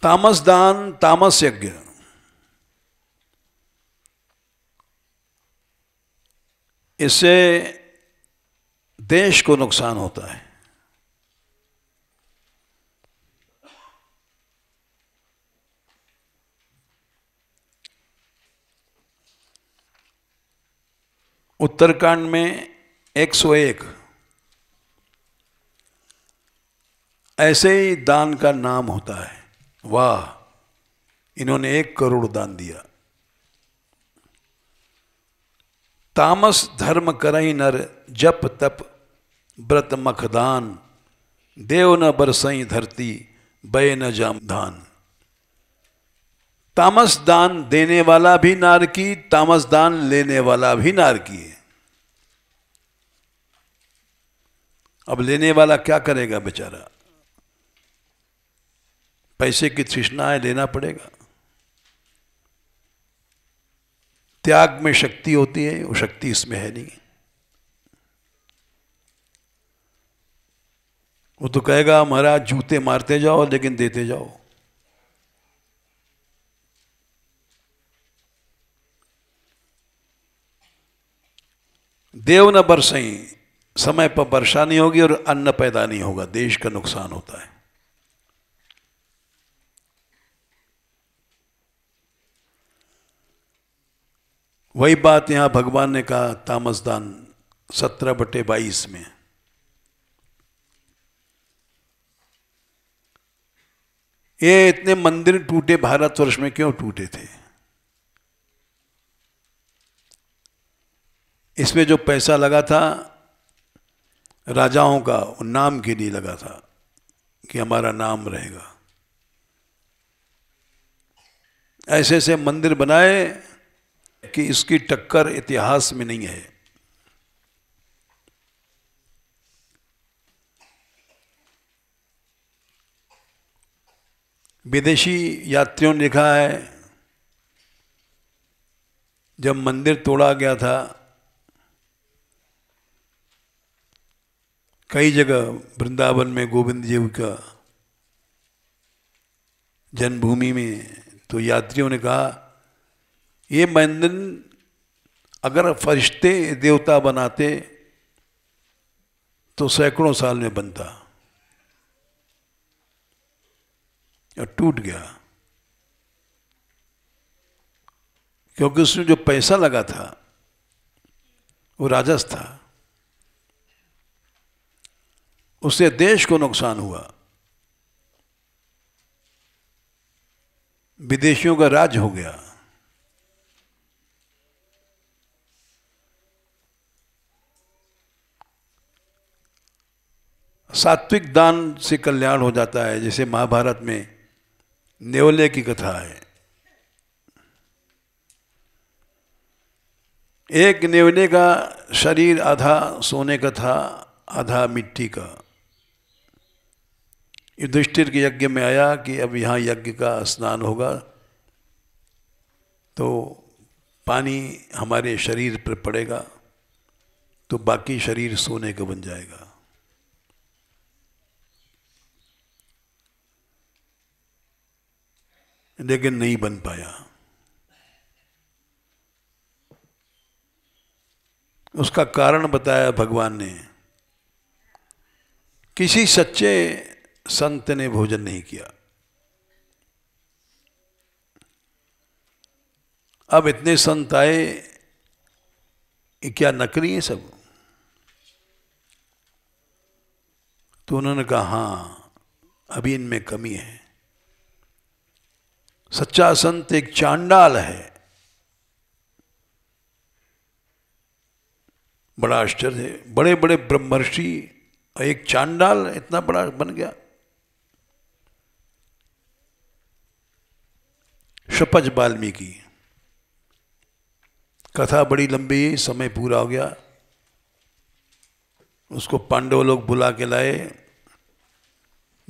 तामसदान तामस यज्ञ इससे देश को नुकसान होता है उत्तरकांड में 101 ऐसे ही दान का नाम होता है वाह इन्होंने एक करोड़ दान दिया तामस धर्म करई नर जप तप व्रत मखदान देव न बरसई धरती बय न जाम धान तामस दान देने वाला भी नारकी तामस दान लेने वाला भी नारकी है अब लेने वाला क्या करेगा बेचारा पैसे की तृष्णा है लेना पड़ेगा त्याग में शक्ति होती है वो शक्ति इसमें है नहीं वो तो कहेगा महाराज जूते मारते जाओ लेकिन देते जाओ देव न बरसें समय पर वर्षा नहीं होगी और अन्न पैदा नहीं होगा देश का नुकसान होता है वही बात यहां भगवान ने कहा तामसदान सत्रह बटे बाईस में ये इतने मंदिर टूटे भारतवर्ष में क्यों टूटे थे इसमें जो पैसा लगा था राजाओं का नाम के लिए लगा था कि हमारा नाम रहेगा ऐसे ऐसे मंदिर बनाए कि इसकी टक्कर इतिहास में नहीं है विदेशी यात्रियों ने लिखा है जब मंदिर तोड़ा गया था कई जगह वृंदावन में गोविंद जीव का जन्मभूमि में तो यात्रियों ने कहा ये मंदिर अगर फरिश्ते देवता बनाते तो सैकड़ों साल में बनता और टूट गया क्योंकि उसमें जो पैसा लगा था वो राजस था उससे देश को नुकसान हुआ विदेशियों का राज हो गया सात्विक दान से कल्याण हो जाता है जैसे महाभारत में नेवले की कथा है एक नेवले का शरीर आधा सोने का था आधा मिट्टी का युधिष्ठिर के यज्ञ में आया कि अब यहाँ यज्ञ का स्नान होगा तो पानी हमारे शरीर पर पड़ेगा तो बाकी शरीर सोने का बन जाएगा लेकिन नहीं बन पाया उसका कारण बताया भगवान ने किसी सच्चे संत ने भोजन नहीं किया अब इतने संत आए कि क्या नकली है सब तो उन्होंने कहा हाँ अभी इनमें कमी है सच्चा संत एक चांडाल है बड़ा आश्चर्य है बड़े बड़े ब्रह्मर्षि एक चांडाल इतना बड़ा बन गया शपज वाल्मीकि कथा बड़ी लंबी समय पूरा हो गया उसको पांडव लोग बुला के लाए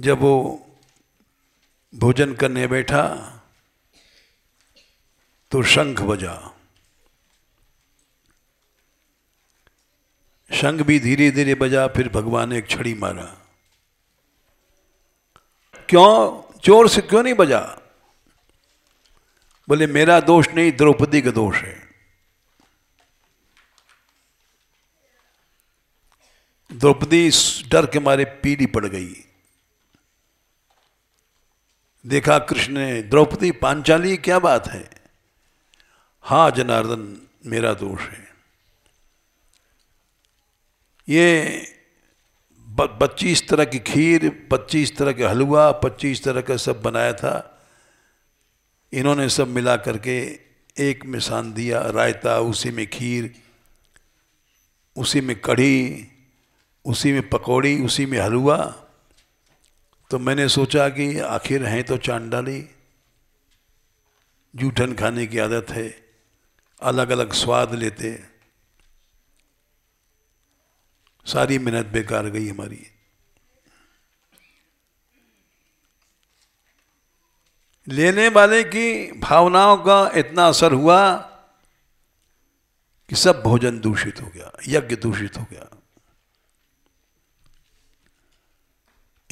जब वो भोजन करने बैठा तो शंख बजा शंख भी धीरे धीरे बजा फिर भगवान ने एक छड़ी मारा क्यों चोर से क्यों नहीं बजा बोले मेरा दोष नहीं द्रौपदी का दोष है द्रौपदी डर के मारे पीली पड़ गई देखा कृष्ण ने द्रौपदी पांचाली क्या बात है हा जनार्दन मेरा दोष है ये पच्चीस तरह की खीर पच्चीस तरह का हलवा पच्चीस तरह का सब बनाया था इन्होंने सब मिला करके एक में सान दिया रायता उसी में खीर उसी में कढ़ी उसी में पकौड़ी उसी में हलवा तो मैंने सोचा कि आखिर हैं तो चांडाली जूठन खाने की आदत है अलग अलग स्वाद लेते सारी मेहनत बेकार गई हमारी लेने वाले की भावनाओं का इतना असर हुआ कि सब भोजन दूषित हो गया यज्ञ दूषित हो गया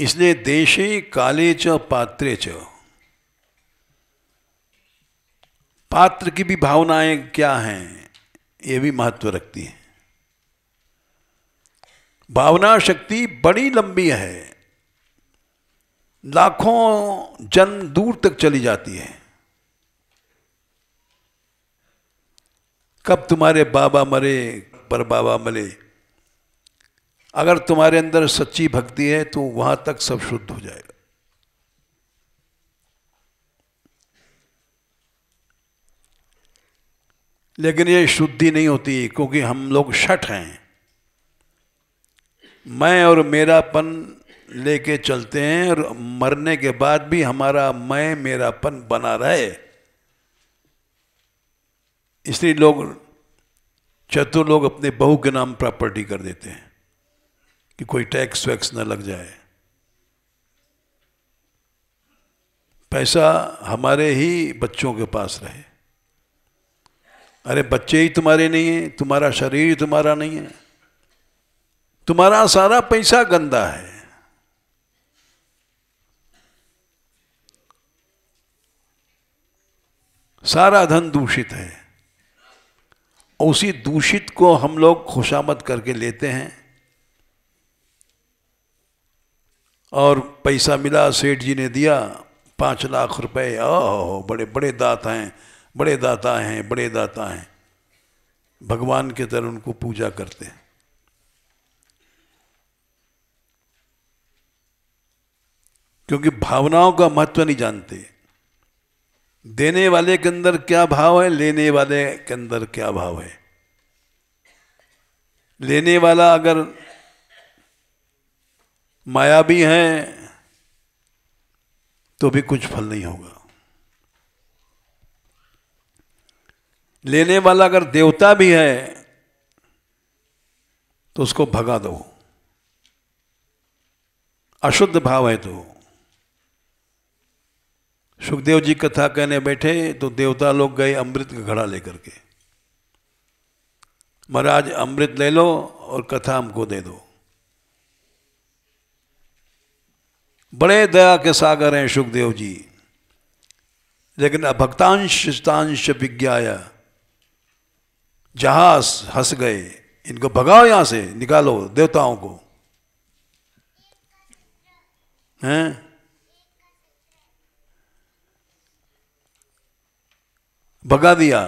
इसलिए देशे काले च पात्रे च पात्र की भी भावनाएं क्या हैं ये भी महत्व रखती हैं भावना शक्ति बड़ी लंबी है लाखों जन दूर तक चली जाती है कब तुम्हारे बाबा मरे पर बाबा मरे अगर तुम्हारे अंदर सच्ची भक्ति है तो वहां तक सब शुद्ध हो जाएगा लेकिन ये शुद्धि नहीं होती क्योंकि हम लोग शठ हैं मैं और मेरापन लेके चलते हैं और मरने के बाद भी हमारा मैं मेरापन बना रहे इसलिए लोग चतुर लोग अपने बहू के नाम प्रॉपर्टी कर देते हैं कि कोई टैक्स वैक्स न लग जाए पैसा हमारे ही बच्चों के पास रहे अरे बच्चे ही तुम्हारे नहीं है तुम्हारा शरीर तुम्हारा नहीं है तुम्हारा सारा पैसा गंदा है सारा धन दूषित है उसी दूषित को हम लोग खुशामद करके लेते हैं और पैसा मिला सेठ जी ने दिया पांच लाख रुपए ओ बड़े बड़े दात हैं बड़े दाता हैं बड़े दाता हैं भगवान के तरह उनको पूजा करते हैं क्योंकि भावनाओं का महत्व नहीं जानते देने वाले के अंदर क्या भाव है लेने वाले के अंदर क्या भाव है लेने वाला अगर माया भी है तो भी कुछ फल नहीं होगा लेने वाला अगर देवता भी है तो उसको भगा दो अशुद्ध भाव है तो सुखदेव जी कथा कहने बैठे तो देवता लोग गए अमृत का घड़ा लेकर के महाराज अमृत ले लो और कथा हमको दे दो बड़े दया के सागर हैं सुखदेव जी लेकिन अभक्तांश विज्ञाया जहाज हंस गए इनको भगाओ यहां से निकालो देवताओं को हैं भगा दिया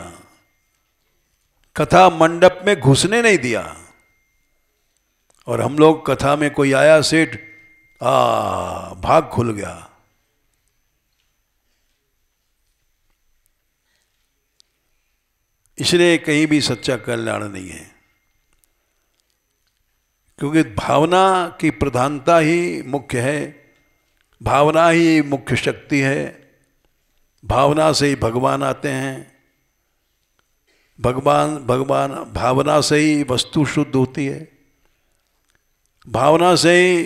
कथा मंडप में घुसने नहीं दिया और हम लोग कथा में कोई आया सेठ आ भाग खुल गया इसलिए कहीं भी सच्चा कल्याण नहीं है क्योंकि भावना की प्रधानता ही मुख्य है भावना ही मुख्य शक्ति है भावना से ही भगवान आते हैं भगवान भगवान भावना से ही वस्तु शुद्ध होती है भावना से ही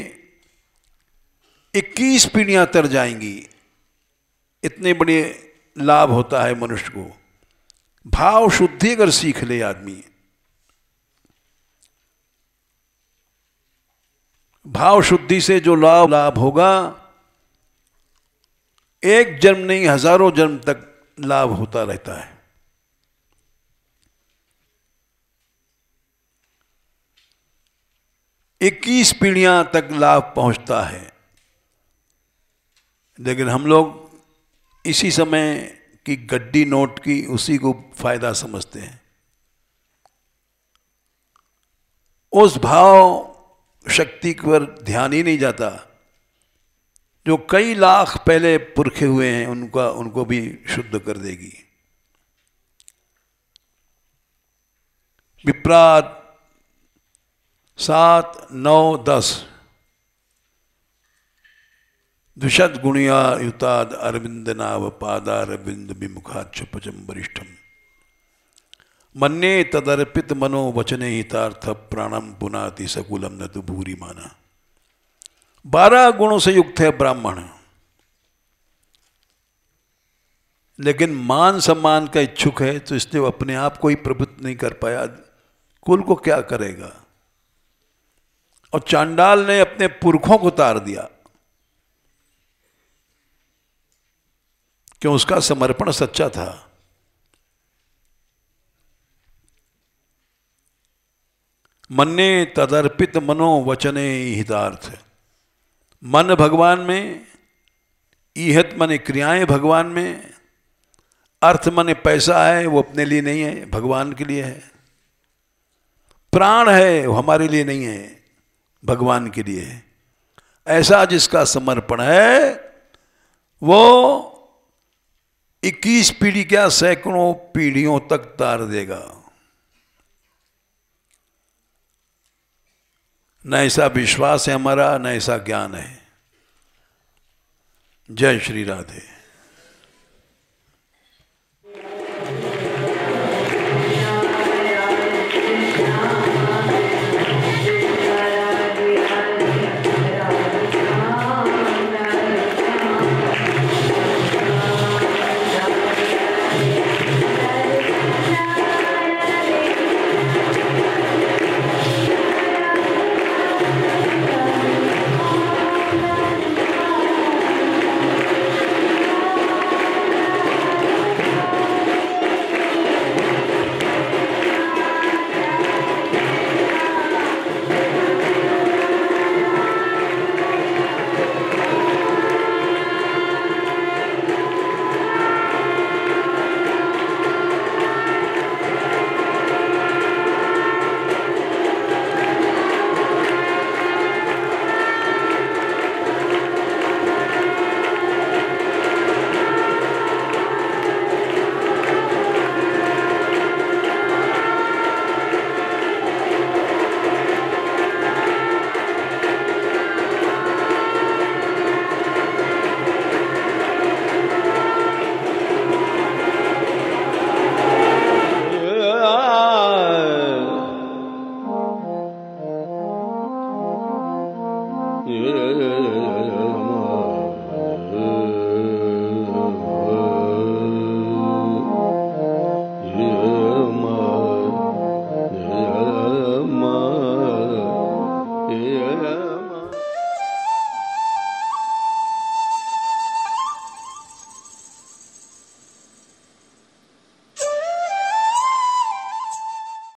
इक्कीस पीढ़ियाँ तर जाएंगी इतने बड़े लाभ होता है मनुष्य को भाव शुद्धि अगर सीख ले आदमी भाव शुद्धि से जो लाभ लाभ होगा एक जन्म नहीं हजारों जन्म तक लाभ होता रहता है इक्कीस पीढ़ियां तक लाभ पहुंचता है लेकिन हम लोग इसी समय कि गड्डी नोट की उसी को फायदा समझते हैं उस भाव शक्ति पर ध्यान ही नहीं जाता जो कई लाख पहले पुरखे हुए हैं उनका उनको भी शुद्ध कर देगी विप्रात सात नौ दस द्विशत गुणिया युताद अरविंद नाव पादारविंद छपचम वरिष्ठम मन्ने तदर्पित मनो वचने हितार्थ प्राणम पुनाति सकुलम न तो भूरी माना बारह गुणों से युक्त है ब्राह्मण लेकिन मान सम्मान का इच्छुक है तो इसने वो अपने आप को ही प्रभुत्व नहीं कर पाया कुल को क्या करेगा और चांडाल ने अपने पुरखों को तार दिया क्यों उसका समर्पण सच्चा था मन्ने तदर्पित मनो वचने हितार्थ मन भगवान में ईहत मने क्रियाएं भगवान में अर्थ मने पैसा है वो अपने लिए नहीं है भगवान के लिए है प्राण है वो हमारे लिए नहीं है भगवान के लिए है ऐसा जिसका समर्पण है वो इक्कीस पीढ़ी क्या सैकड़ों पीढ़ियों तक तार देगा न ऐसा विश्वास है हमारा न ऐसा ज्ञान है जय श्री राधे